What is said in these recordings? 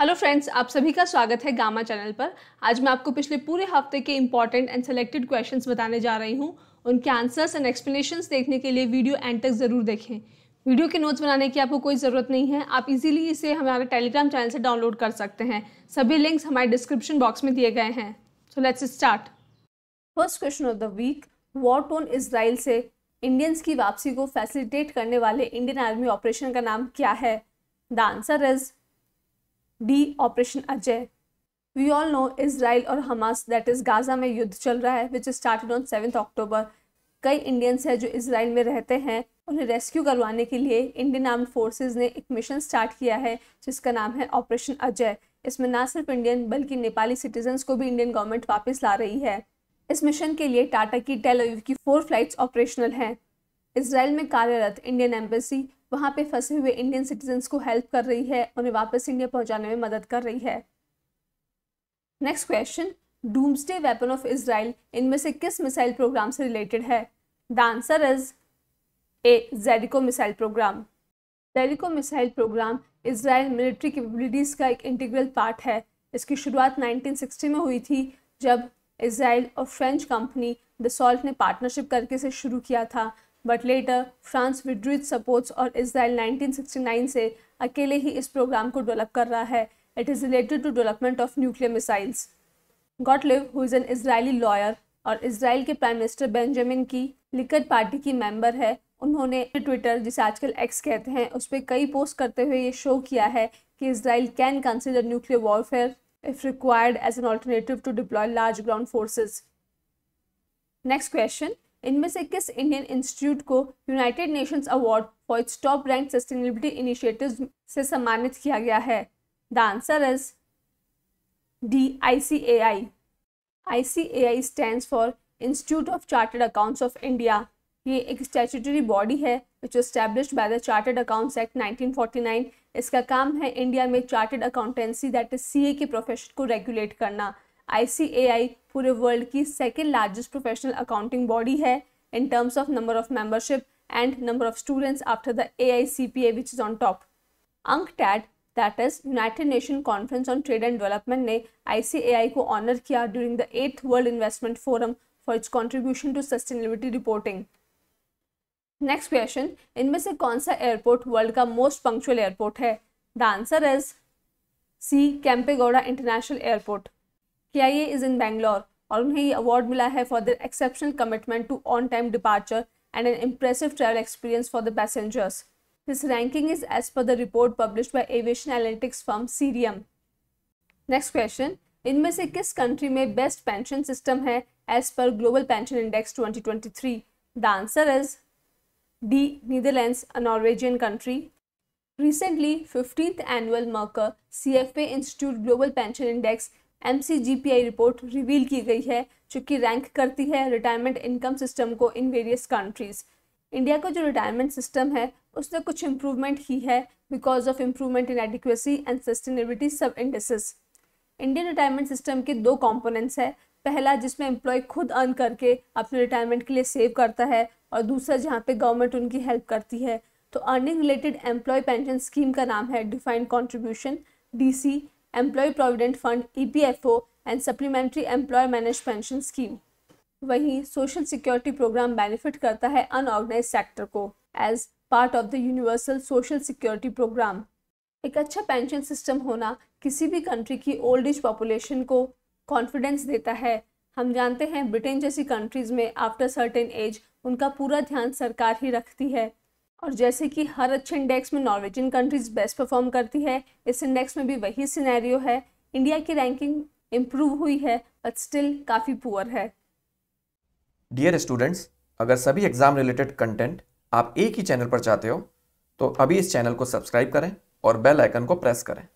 Hello friends आप सभी का स्वागत है गामा चैनल पर आज मैं आपको पिछले पूरे हफ्ते के इंपॉर्टेंट एंड सेलेक्टेड क्वेश्चंस बताने जा रही हूँ उनके आंसर्स एंड एक्सप्लेनेशंस देखने के लिए वीडियो एंड तक ज़रूर देखें वीडियो के नोट्स बनाने की आपको कोई ज़रूरत नहीं है आप इजीली इसे हमारे टेलीग्राम चैनल से डाउनलोड कर सकते हैं सभी लिंक्स हमारे डिस्क्रिप्शन बॉक्स में दिए गए हैं so let's start first question of the week war torn Israel से इंडियंस की वापसी को फैसिलिटेट करने वाले इंडियन आर्मी ऑपरेशन का नाम क्या है the answer is D operation Ajay we all know Israel और हमास दैट इज़ गाज़ा में युद्ध चल रहा है which started on seventh October कई इंडियंस हैं जो इसराइल में रहते हैं उन्हें रेस्क्यू करवाने के लिए इंडियन आर्म फोर्सेज ने एक मिशन स्टार्ट किया है जिसका नाम है ऑपरेशन अजय इसमें ना सिर्फ इंडियन बल्कि नेपाली सिटीजन्स को भी इंडियन गवर्नमेंट वापस ला रही है इस मिशन के लिए टाटा की टेल की फोर फ्लाइट्स ऑपरेशनल हैं इसराइल में कार्यरत इंडियन एम्बेसी वहाँ पे फंसे हुए इंडियन सिटीजन्स को हेल्प कर रही है उन्हें वापस इंडिया पहुँचाने में मदद कर रही है next question doomsday weapon of Israel इनमें से किस मिसाइल प्रोग्राम से रिलेटेड है द आंसर इज ए जेडिको missile program Jericho missile program Israel military capabilities का एक इंटीग्रल पार्ट है इसकी शुरुआत 1960 में हुई थी जब इसराइल और फ्रेंच कंपनी दसॉल्ट ने पार्टनरशिप करके इसे शुरू किया था but later France withdrew supports और इसराइल 1969 से अकेले ही इस प्रोग्राम को डेवलप कर रहा है it is related to development of nuclear missiles Gotliv who is an Israeli lawyer और इसराइल के प्राइम मिनिस्टर बेंजामिन की लिकट पार्टी की मेंबर है उन्होंने ट्विटर जिसे आजकल एक्स कहते हैं उस पर कई पोस्ट करते हुए ये शो किया है कि Israel can consider nuclear warfare if required as an alternative to deploy large ground forces next question इनमें से किस इंडियन इंस्टीट्यूट को United Nations award for its top rank sustainability initiative से सम्मानित किया गया है the answer is D I C A I I C A I stand for institute of chartered accounts of India ये एक statutory body है which establish by the chartered accounts act 1949 इसका काम है इंडिया में chartered accountancy that is A के profession को regulate करना आई पूरे वर्ल्ड की second largest professional accounting body है in terms of number of membership and number of students after the A I C P A which is on top UNCTAD that is United Nation conference on trade and development ने I C A I को honour किया during the eighth world investment forum for its contribution to sustainability reporting next question इनमें से कौन सा airport world का most punctual airport है the answer is C Kempegowda international airport KIA is in Bangalore और उन्हें ये अवार्ड मिला है for their exceptional commitment to on time departure and an impressive travel experience for the passengers This ranking is as per the report published by aviation analytics firm Cerium. Next question. इनमें से किस country में best pension system है as per global pension index 2023? The answer is D. Netherlands, a Norwegian country. Recently, 15th annual Merkur CFA Institute Global Pension Index एम report reveal की गई है जो कि रैंक करती है रिटायरमेंट इनकम सिस्टम को इन वेरियस कंट्रीज़ इंडिया का जो रिटायरमेंट सिस्टम है उसमें कुछ इम्प्रूवमेंट ही है because of improvement in adequacy and sustainability sub indices Indian retirement system के दो कॉम्पोनेंट्स है पहला जिसमें एम्प्लॉय खुद अर्न करके अपने रिटायरमेंट के लिए सेव करता है और दूसरा जहाँ पे गवर्नमेंट उनकी हेल्प करती है तो earning related employ pension scheme का नाम है defined contribution DC employ provident fund O and supplementary employ manage pension scheme वहीं सोशल सिक्योरिटी प्रोग्राम बेनिफिट करता है अनऑर्गेनाइज सेक्टर को as part of the universal social security program एक अच्छा pension system होना किसी भी कंट्री की ओल्ड एज पॉपुलेशन को कॉन्फिडेंस देता है हम जानते हैं ब्रिटेन जैसी कंट्रीज़ में आफ्टर सर्टेन एज उनका पूरा ध्यान सरकार ही रखती है और जैसे कि हर अच्छे इंडेक्स में नॉर्वेजियन कंट्रीज बेस्ट परफॉर्म करती है इस इंडेक्स में भी वही सिनेरियो है इंडिया की रैंकिंग इम्प्रूव हुई है बट स्टिल काफ़ी पुअर है डियर स्टूडेंट्स अगर सभी एग्जाम रिलेटेड कंटेंट आप एक ही चैनल पर चाहते हो तो अभी इस चैनल को सब्सक्राइब करें और बेल आइकन को प्रेस करें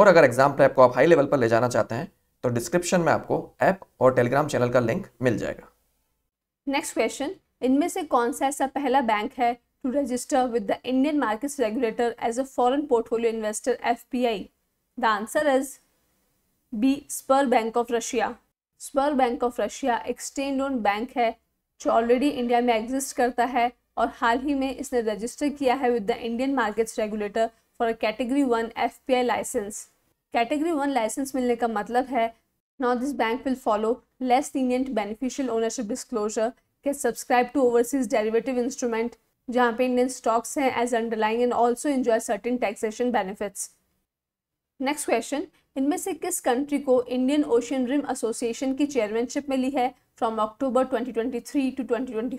और अगर एग्जाम प्रैप को आप हाई लेवल पर ले जाना चाहते हैं तो डिस्क्रिप्शन में आपको ऐप और टेलीग्राम चैनल का लिंक मिल जाएगा नेक्स्ट क्वेश्चन इनमें से कौन सा ऐसा पहला बैंक है to register with the Indian Markets Regulator as a foreign portfolio investor FPI? The answer is B. Spur Bank of Russia. Spur bank of Russia exchange own bank है जो already India में exist करता है और हाल ही में इसने register किया है with the Indian markets regulator for category one F P I licence category one licence मिलने का मतलब है now this bank will follow less lenient beneficial ownership disclosure can subscribe to overseas derivative instrument जहाँ पे Indian stocks हैं as underlying and also enjoy certain taxation benefits next question इनमें से किस कंट्री को इंडियन ओशन रिम एसोसिएशन की chairmanship मिली है from October 2023 to twenty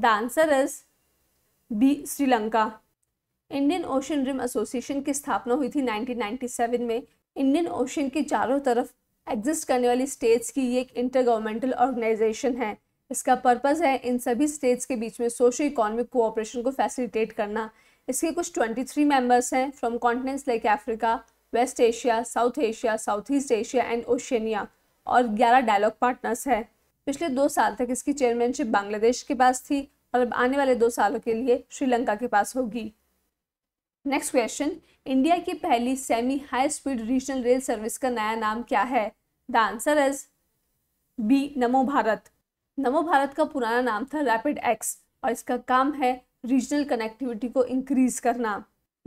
the answer is B Sri Lanka Indian ocean rim association की स्थापना हुई थी 1997 में इंडियन ओशन के चारों तरफ एग्जिस्ट करने वाली स्टेट्स की ये एक इंटर गवर्नमेंटल ऑर्गेनाइजेशन है इसका पर्पज़ है इन सभी स्टेट्स के बीच में सोशो इकोनॉमिक कोऑपरेशन को फैसिलिटेट करना इसके कुछ 23 मेंबर्स हैं from continents like Africa west Asia south Asia south east Asia and Oceania और 11 डायलॉग पार्टनर्स हैं पिछले दो साल तक इसकी चेयरमैनशिप बांग्लादेश के पास थी और अब आने वाले दो सालों के लिए श्रीलंका के पास होगी नेक्स्ट क्वेश्चन इंडिया की पहली semi high speed regional rail service का नया नाम क्या है द आंसर इज बी नमो भारत नमो भारत का पुराना नाम था रैपिड एक्स और इसका काम है रीजनल कनेक्टिविटी को इंक्रीज करना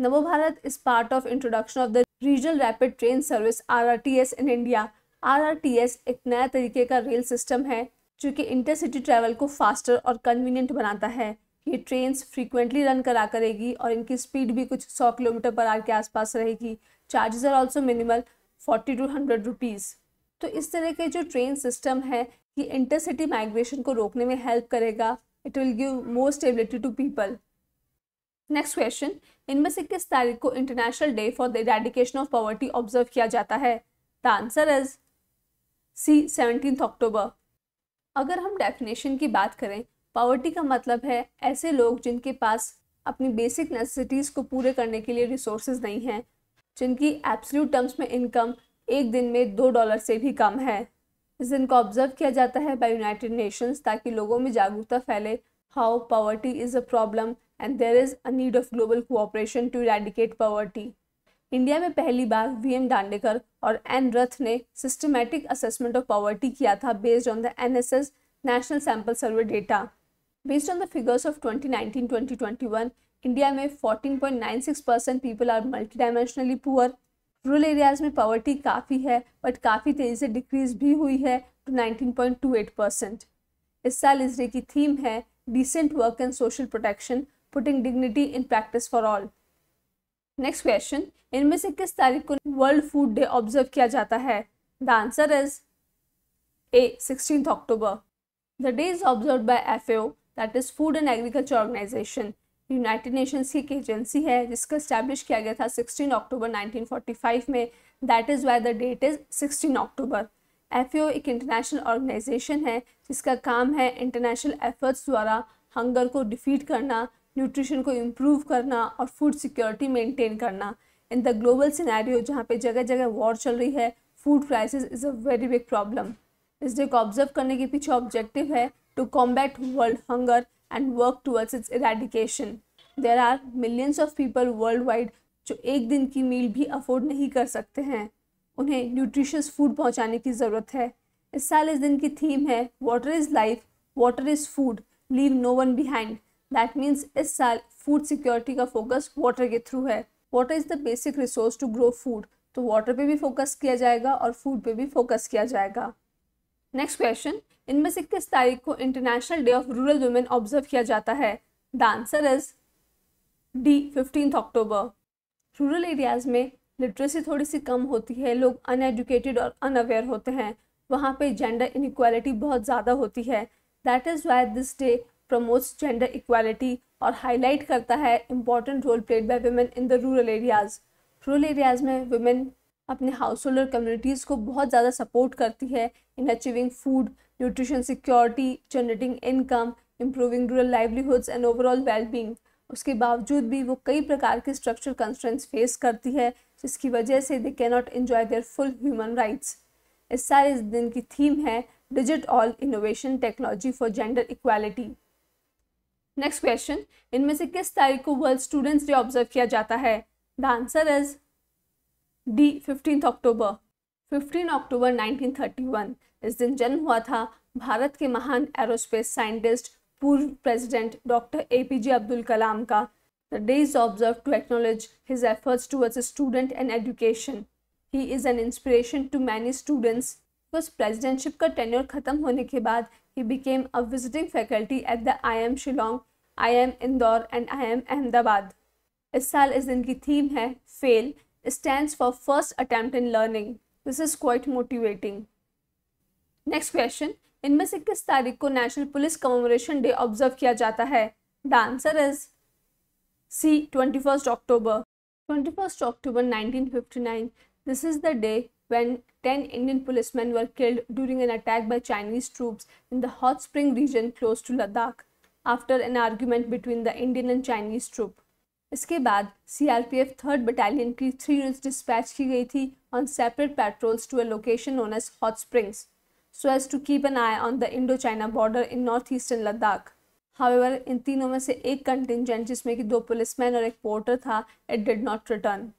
Namo Bharat is part of introduction of the regional rapid train service R in India R एक नया तरीके का रेल सिस्टम है जो कि इंटरसिटी ट्रैवल को फास्टर और कन्वीनियंट बनाता है ये ट्रेन फ्रीक्वेंटली रन करा करेगी और इनकी स्पीड भी कुछ 100 किलोमीटर पर आर के आसपास रहेगी charges are also minimal forty to hundred rupees तो इस तरह के जो ट्रेन सिस्टम है कि इंटरसिटी माइग्रेशन को रोकने में हेल्प करेगा it will give more stability to people next question इनमें से किस तारीख को international day for the eradication of poverty observe किया जाता है the answer is C seventeen October अगर हम डेफिनेशन की बात करें पॉवर्टी का मतलब है ऐसे लोग जिनके पास अपनी बेसिक नेसेसिटीज़ को पूरे करने के लिए रिसोर्सेज नहीं हैं जिनकी एब्सोल्यूट टर्म्स में इनकम एक दिन में दो डॉलर से भी कम है को ऑब्जर्व किया जाता है बाय यूनाइटेड नेशंस ताकि लोगों में जागरूकता फैले how poverty is a problem and there is a need of global cooperation to eradicate poverty India में पहली बार वी एम दांडेकर और एन रथ ने सिस्टमैटिक असेसमेंट ऑफ पावर्टी किया था based on the N S S national sample survey data based on the figures of twenty twenty twenty one India में six percent people are multi dimensionally poor rural areas में poverty काफ़ी है but काफ़ी तेज़ी से decrease भी हुई है to nineteen point two eight percent इस साल डे की थीम है decent work and social protection putting dignity in practice for all next question इनमें से किस तारीख को वर्ल्ड फूड डे ऑब्जर्व किया जाता है the answer is A sixteen October the day is observe by FAO is food and agriculture organization United Nations की एक एजेंसी है जिसको इस्टेब्लिश किया गया था 16 अक्टूबर 1945 में that is why the date is 16 October F एक international organization है जिसका काम है इंटरनेशनल एफर्ट्स द्वारा हंगर को डिफीट करना न्यूट्रिशन को इम्प्रूव करना और फूड सिक्योरिटी मेंटेन करना इन द ग्लोबल सिनेरियो जहाँ पे जगह जगह वॉर चल रही है food crisis is a very big problem इस डे को ऑब्जर्व करने के पीछे ऑब्जेक्टिव है to combat world hunger and work towards its eradication there are millions of people worldwide जो एक दिन की मील भी अफोर्ड नहीं कर सकते हैं उन्हें न्यूट्रिशस फूड पहुँचाने की ज़रूरत है इस साल इस दिन की थीम है water is life water is food leave no one behind that means इस साल फूड सिक्योरिटी का फोकस वाटर के थ्रू है water is the basic resource to grow food तो वाटर पे भी फोकस किया जाएगा और फूड पे भी फोकस किया जाएगा नेक्स्ट क्वेश्चन इनमें से किस तारीख को international day of rural women observe किया जाता है the answer is D fifteen October rural areas में लिटरेसी थोड़ी सी कम होती है लोग अनएजुकेटेड और अनअवेयर होते हैं वहाँ पे जेंडर इनक्वालिटी बहुत ज़्यादा होती है that is why this day promotes gender equality और हाईलाइट करता है important role played by women in the rural areas rural areas में वेमेन अपने हाउस होल्डर कम्युनिटीज़ को बहुत ज़्यादा सपोर्ट करती है in achieving food nutrition security generating income improving rural livelihoods and overall wellbeing उसके बावजूद भी वो कई प्रकार के स्ट्रक्चर कंस्ट्रेंट्स फेस करती है जिसकी वजह से they cannot enjoy their full human rights इस सारे दिन की थीम है digital innovation technology for gender equality next question इनमें से किस तारीख को वर्ल्ड स्टूडेंट्स डे ऑब्जर्व किया जाता है the answer is D fifteenth October fifteen October 1931 इस दिन जन्म हुआ था भारत के महान एरोस्पेस साइंटिस्ट पूर्व president doctor A P J Abdul Kalam का the day is observe to acknowledge his efforts towards student and education he is an inspiration to many students because presidentship का टेन्योर खत्म होने के बाद he became a visiting faculty at the I M Shillong I am Indore and I M Ahmedabad इस साल इस दिन की थीम है fail stands for first attempt in learning. This is quite motivating. Next question: In से किस तारीख को national police commemoration day The answer is है 21st October. 21st October 1959. This is the day when 10 Indian policemen were killed during an attack by Chinese troops in the hot spring region close to Ladakh after an argument between the Indian and Chinese troop. इसके बाद CRPF third battalion की three units dispatch की गई थी on separate patrols to a location known as hot springs so as to keep an eye on the Indo China border in north eastern Ladakh however इन तीनों में से एक contingent जिसमें कि दो पुलिसमैन और एक पोर्टर था it did not return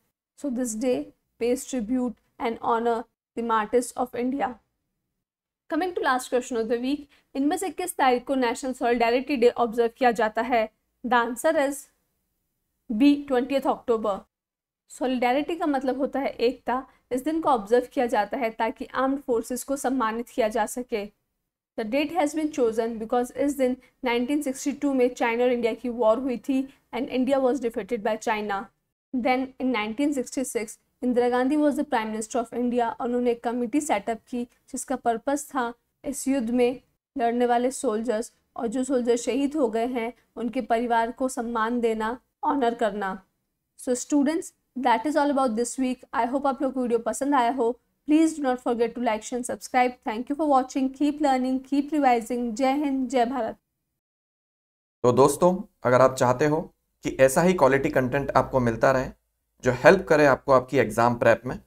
so this day pays tribute and honour the martyrs of India coming to last question of the week इनमें से किस तारीख को नेशनल सॉलिडेरिटी डे ऑब्जर्व किया जाता है the answer is B twenty October solidarity का मतलब होता है एकता इस दिन को ऑब्जर्व किया जाता है ताकि आर्म्ड फोर्सेस को सम्मानित किया जा सके the date has been chosen because इस दिन 1962 में चाइना और इंडिया की वॉर हुई थी and India was defeated by China then in 1966 Indira Gandhi was the prime minister of India और उन्होंने एक कमेटी सेटअप की जिसका पर्पज़ था इस युद्ध में लड़ने वाले सोल्जर्स और जो सोल्जर शहीद हो गए हैं उनके परिवार को सम्मान देना ऑनर करना so students that is all about this week I hope आप लोग वीडियो पसंद आया हो please do not forget to like and subscribe thank you for watching keep learning keep revising Jai Hind जय भारत तो दोस्तों अगर आप चाहते हो कि ऐसा ही क्वालिटी कंटेंट आपको मिलता रहे जो हेल्प करे आपको आपकी एग्ज़ाम प्रेप में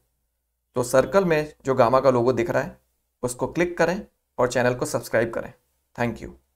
तो सर्कल में जो गामा का लोगो दिख रहा है उसको क्लिक करें और चैनल को सब्सक्राइब करें थैंक यू